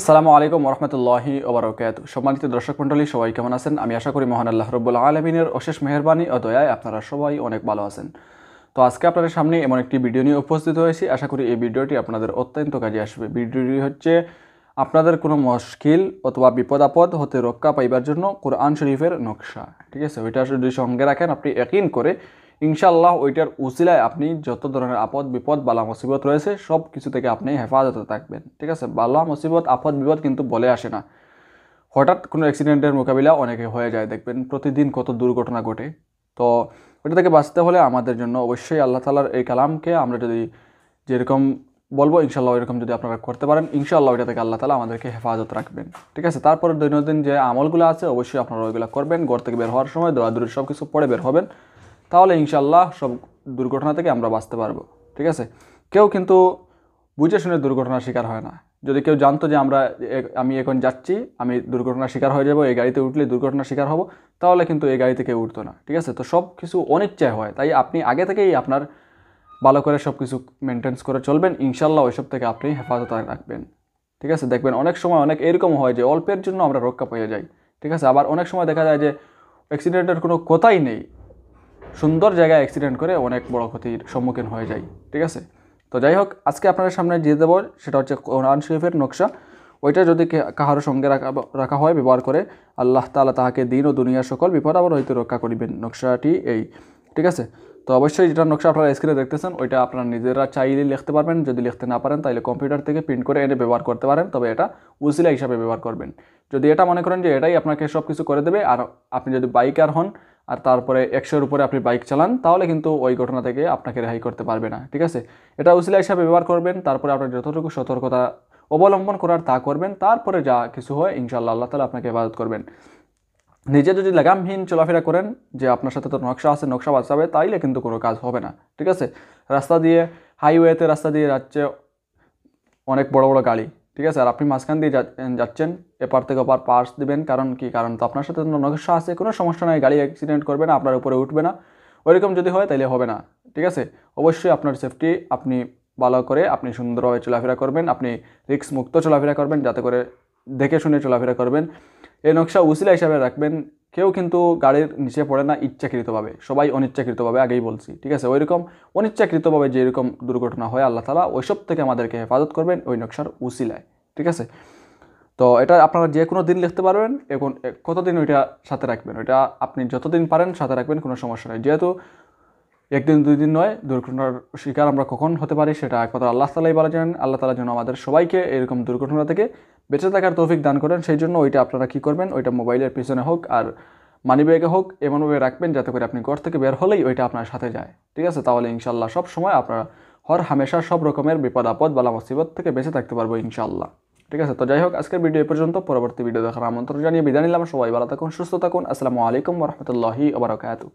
আসসালামু আলাইকুম রহমতুল্লাহি ওবরাকাত সম্মানিত দর্শক মন্ডলী সবাই কেমন আছেন আমি আশা করি মহান আল্লাহ রব্বুল আলমিনের অশেষ মেহরবানি ও দয়ায় আপনারা সবাই অনেক ভালো আছেন তো আজকে আপনাদের সামনে এমন একটি ভিডিও নিয়ে উপস্থিত হয়েছি আশা করি এই ভিডিওটি আপনাদের অত্যন্ত কাজে আসবে ভিডিওটি হচ্ছে আপনাদের কোনো মুশকিল অথবা বিপদ আপদ হতে রক্ষা পাইবার জন্য কোরআন শরীফের নকশা ঠিক আছে ওইটা যদি সঙ্গে রাখেন আপনি একই করে ইনশাল্লাহ ওইটার উচিলায় আপনি যত ধরনের আপদ বিপদ বালা মুসিবত রয়েছে সব কিছু থেকে আপনি হেফাজতে থাকবেন ঠিক আছে বালা মুসিবত আপদ বিপদ কিন্তু বলে আসে না হঠাৎ কোনো অ্যাক্সিডেন্টের মোকাবিলা অনেকে হয়ে যায় দেখবেন প্রতিদিন কত দুর্ঘটনা ঘটে তো ওটা থেকে বাঁচতে হলে আমাদের জন্য অবশ্যই আল্লাহ তালার এই কালামকে আমরা যদি যেরকম বলবো ইনশাল্লাহ এরকম যদি আপনারা করতে পারেন ইনশাল্লাহ ওইটা থেকে আল্লাহ তালা আমাদেরকে হেফাজত রাখবেন ঠিক আছে তারপরে দৈনন্দিন যে আমলগুলো আছে অবশ্যই আপনারা ওইগুলো করবেন ঘর থেকে বের হওয়ার সময় দৌড়াদৌড়ি সব কিছু পড়ে বের হবেন তাহলে ইনশাল্লাহ সব দুর্ঘটনা থেকে আমরা বাঁচতে পারবো ঠিক আছে কেউ কিন্তু বুঝে শুনে দুর্ঘটনার শিকার হয় না যদি কেউ জানতো যে আমরা আমি এখন যাচ্ছি আমি দুর্ঘটনার শিকার হয়ে যাবো এই গাড়িতে উঠলে দুর্ঘটনার শিকার হব তাহলে কিন্তু এই গাড়িতে কেউ উঠতো না ঠিক আছে তো সব কিছু অনিচ্ছায় হয় তাই আপনি আগে থেকেই আপনার ভালো করে সব কিছু মেনটেন্স করে চলবেন ইনশাল্লাহ ওইসব থেকে আপনি হেফাজত রাখবেন ঠিক আছে দেখবেন অনেক সময় অনেক এরকম হয় যে অল্পের জন্য আমরা রক্ষা পেয়ে যাই ঠিক আছে আবার অনেক সময় দেখা যায় যে অ্যাক্সিডেন্টের কোনো কথাই নেই সুন্দর জায়গায় অ্যাক্সিডেন্ট করে অনেক বড় ক্ষতির সম্মুখীন হয়ে যাই ঠিক আছে তো যাই হোক আজকে আপনাদের সামনে দিয়ে দেবো সেটা হচ্ছে কোরআন শরীফের নকশা ওইটা যদি কাহারো সঙ্গে রাখা রাখা হয় ব্যবহার করে আল্লাহ তালা তাহাকে দিন ও দুনিয়ার সকল বিপদ আবার হয়তো রক্ষা করিবেন নকশাটি এই ঠিক আছে তো অবশ্যই যেটা নকশা আপনারা স্ক্রিনে দেখতেছেন ওইটা আপনারা নিজেরা চাইলে লিখতে পারবেন যদি লিখতে না পারেন তাহলে কম্পিউটার থেকে প্রিন্ট করে এনে ব্যবহার করতে পারেন তবে এটা উসিলা হিসাবে ব্যবহার করবেন যদি এটা মনে করেন যে এটাই আপনাকে সব কিছু করে দেবে আর আপনি যদি বাইকার হন আর তারপরে একশোর উপরে আপনি বাইক চালান তাহলে কিন্তু ওই ঘটনা থেকে আপনাকে রেহাই করতে পারবে না ঠিক আছে এটা উচিলা হিসাবে ব্যবহার করবেন তারপরে আপনার যতটুকু সতর্কতা অবলম্বন করার তা করবেন তারপরে যা কিছু হয় ইনশাল্লাহ আল্লাহ তালা আপনাকে হেফাজত করবেন নিজে যদি লাগামহীন চলাফেরা করেন যে আপনার সাথে তো নকশা আছে নকশা বাঁচাবে তাইলে কিন্তু কোনো কাজ হবে না ঠিক আছে রাস্তা দিয়ে হাইওয়েতে রাস্তা দিয়ে যাচ্ছে অনেক বড় বড় গাড়ি ঠিক আছে আর আপনি মাঝখান দিয়ে যাচ্ছেন এপার থেকে ওপার পার্স দিবেন কারণ কি কারণ তো আপনার সাথে নকশা আছে কোনো সমস্যা নাই গাড়ি অ্যাক্সিডেন্ট করবে না আপনার উপরে উঠবে না ওইরকম যদি হয় তাহলে হবে না ঠিক আছে অবশ্যই আপনার সেফটি আপনি ভালো করে আপনি সুন্দরভাবে চলাফেরা করবেন আপনি রিক্স মুক্ত চলাফেরা করবেন যাতে করে দেখে শুনে চলাফেরা করবেন এই নকশা উসিলা হিসাবে রাখবেন কেউ কিন্তু গাড়ির নিচে পড়ে না ইচ্ছাকৃতভাবে সবাই অনিচ্ছাকৃতভাবে আগেই বলছি ঠিক আছে ওইরকম অনিচ্ছাকৃতভাবে যে এরকম দুর্ঘটনা হয় আল্লাহ তালা ওইসব থেকে আমাদেরকে হেফাজত করবেন ওই নকশার উসিলায় ঠিক আছে তো এটা আপনারা যে কোনো দিন লিখতে পারবেন এখন কতদিন ওইটা সাথে রাখবেন ওইটা আপনি যতদিন পারেন সাথে রাখবেন কোনো সমস্যা নেই যেহেতু একদিন দুই দিন নয় দুর্ঘটনার শিকার আমরা কখন হতে পারি সেটা একমাত্র আল্লাহ তালাই বলা যান আল্লাহ তালা যেন আমাদের সবাইকে এরকম দুর্ঘটনা থেকে বেঁচে থাকার তৌফিক দান করেন সেই জন্য ওইটা আপনারা কী করবেন ওইটা মোবাইলের পিছনে হোক আর মানি ব্যাগে হোক এমনভাবে রাখবেন যাতে করে আপনি ঘর থেকে বের হলেই ওইটা আপনার সাথে যায় ঠিক আছে তাহলে ইনশাল্লাহ সব সময় আপনারা হর হামেশা সব রকমের বিপদ আপদ বালা মুসিবত থেকে বেঁচে থাকতে পারবো ইনশাল্লাহ ঠিক আছে তো যাই হোক আজকের ভিডিও পর্যন্ত পরবর্তী ভিডিও দেখার আমন্ত্রণ জানিয়ে বিদায় নিলাম সবাই ভালো থাকুন সুস্থ থাকুন আসসালামু আলাইকুম রহমতুল্লাহি আবরকাত